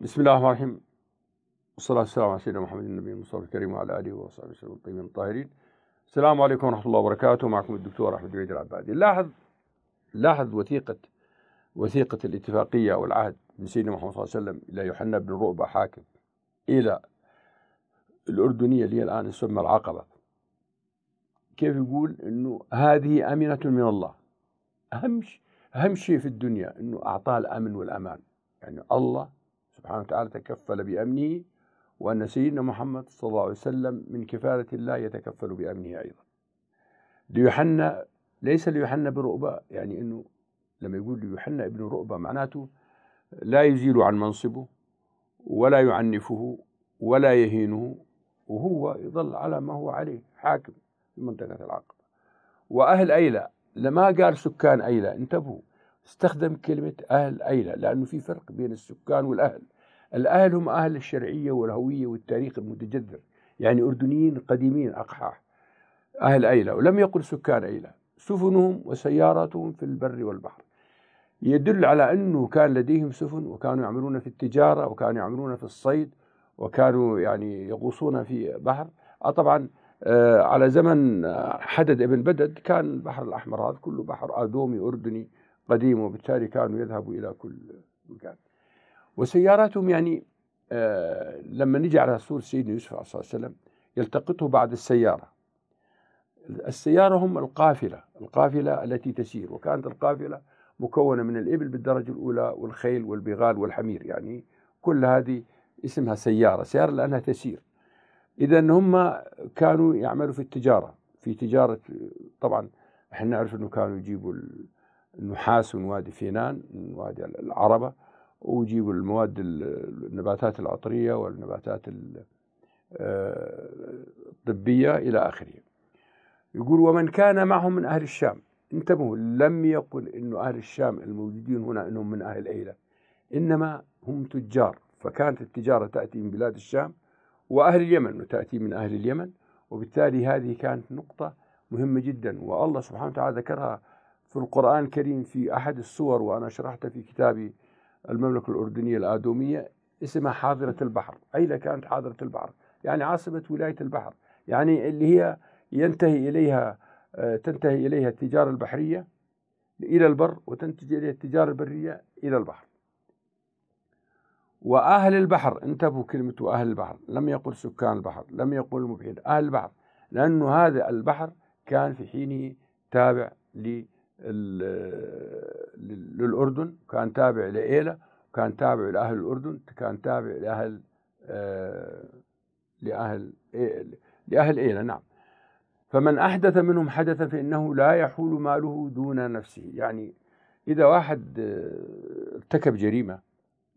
بسم الله الرحمن الرحيم والصلاة والسلام على سيدنا محمد النبي المصطفى الكريم وعلى آله وصحبه وسلم الطيبين الطاهرين السلام عليكم ورحمة الله وبركاته معكم الدكتور أحمد عيد العبادي لاحظ لاحظ وثيقة وثيقة الاتفاقية والعهد من سيدنا محمد صلى الله عليه وسلم إلى يوحنا بن رؤبة حاكم إلى الأردنية اللي هي الآن تسمى العقبة كيف يقول أنه هذه أمنة من الله أهم أهم شيء في الدنيا أنه أعطاه الأمن والأمان يعني الله سبحانه وتعالى تكفل بأمنه وأن سيدنا محمد صلى الله عليه وسلم من كفالة الله يتكفل بأمنه أيضا ليوحنا ليس ليوحنا برؤبة يعني أنه لما يقول ليوحنا ابن رؤبة معناته لا يزيل عن منصبه ولا يعنفه ولا يهينه وهو يظل على ما هو عليه حاكم في منطقة العقبة وأهل أيلة لما قال سكان أيلة انتبهوا استخدم كلمة أهل أيلة لأنه في فرق بين السكان والأهل الأهل هم أهل الشرعية والهوية والتاريخ المتجذر يعني أردنيين قديمين أقحاح أهل أيلة ولم يقل سكان أيلة سفنهم وسياراتهم في البر والبحر يدل على أنه كان لديهم سفن وكانوا يعملون في التجارة وكانوا يعملون في الصيد وكانوا يعني يغوصون في بحر آه طبعا آه على زمن آه حدد ابن بدد كان البحر الأحمر هذا كله بحر آدومي أردني قديم وبالتالي كانوا يذهبوا إلى كل مكان وسياراتهم يعني آه لما نجي على سور سيدنا يوسف عليه الصلاة والسلام يلتقطه بعد السيارة السيارة هم القافلة القافلة التي تسير وكانت القافلة مكونة من الإبل بالدرجة الأولى والخيل والبغال والحمير يعني كل هذه اسمها سيارة سيارة لأنها تسير إذا هم كانوا يعملوا في التجارة في تجارة طبعا احنا نعرف أنه كانوا يجيبوا النحاس من وادي فينان من وادي العربة ويجيبوا المواد النباتات العطرية والنباتات الطبية آه، إلى آخره يقول ومن كان معهم من أهل الشام انتبهوا لم يقل أن أهل الشام الموجودين هنا أنهم من أهل أيلة إنما هم تجار فكانت التجارة تأتي من بلاد الشام وأهل اليمن وتأتي من أهل اليمن وبالتالي هذه كانت نقطة مهمة جدا والله سبحانه وتعالى ذكرها في القرآن الكريم في أحد السور وأنا شرحتها في كتابي المملكة الأردنية الآدومية اسمها حاضرة البحر أين كانت حاضرة البحر يعني عاصمة ولاية البحر يعني اللي هي ينتهي إليها آه، تنتهي إليها التجارة البحرية إلى البر وتنتج إليها التجارة البرية إلى البحر وأهل البحر انتبهوا كلمة أهل البحر لم يقل سكان البحر لم يقل المبحر أهل البحر لأنه هذا البحر كان في حينه تابع للبحر للأردن كان تابع لإيلة كان تابع لأهل الأردن كان تابع لأهل آه، لأهل لأهل لأهل إيلة نعم فمن أحدث منهم حدث فإنه لا يحول ماله دون نفسه يعني إذا واحد آه، ارتكب جريمة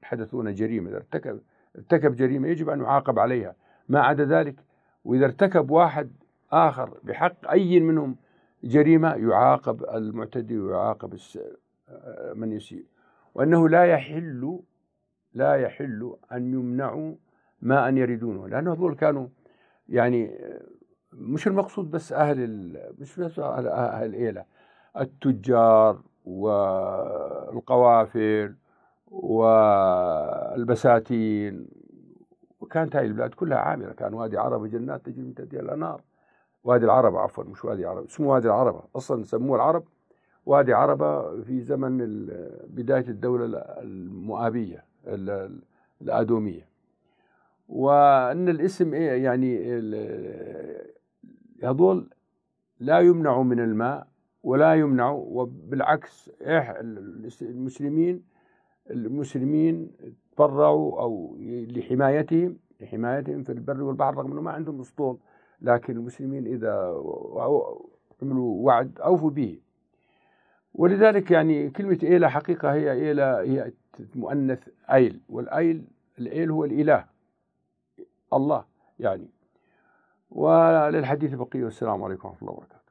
حدثونا جريمة إذا ارتكب ارتكب جريمة يجب أن يعاقب عليها ما عدا ذلك وإذا ارتكب واحد آخر بحق أي منهم جريمة يعاقب المعتدي ويعاقب من يسيء وأنه لا يحل لا يحل أن يمنعوا ما أن يريدونه لأن هذول كانوا يعني مش المقصود بس أهل مش بس أهل, أهل إيلة التجار والقوافل والبساتين وكانت هاي البلاد كلها عامرة كان وادي عربي جنات تجري من تحتها الأنهار وادي العرب عفوا مش وادي العرب اسمه وادي العربة أصلا سموه العرب وادي عربة في زمن بداية الدولة المؤابية الآدومية وأن الاسم إيه يعني هذول لا يمنعوا من الماء ولا يمنعوا وبالعكس إيه المسلمين المسلمين تبرعوا أو لحمايتهم لحمايتهم في البر والبحر رغم أنه ما عندهم أسطول لكن المسلمين إذا عملوا وعد أوفوا به ولذلك يعني كلمة إيلة حقيقة هي إيلة هي مؤنث أيل والأيل الأيل هو الإله الله يعني وللحديث بقية والسلام عليكم ورحمة الله وبركاته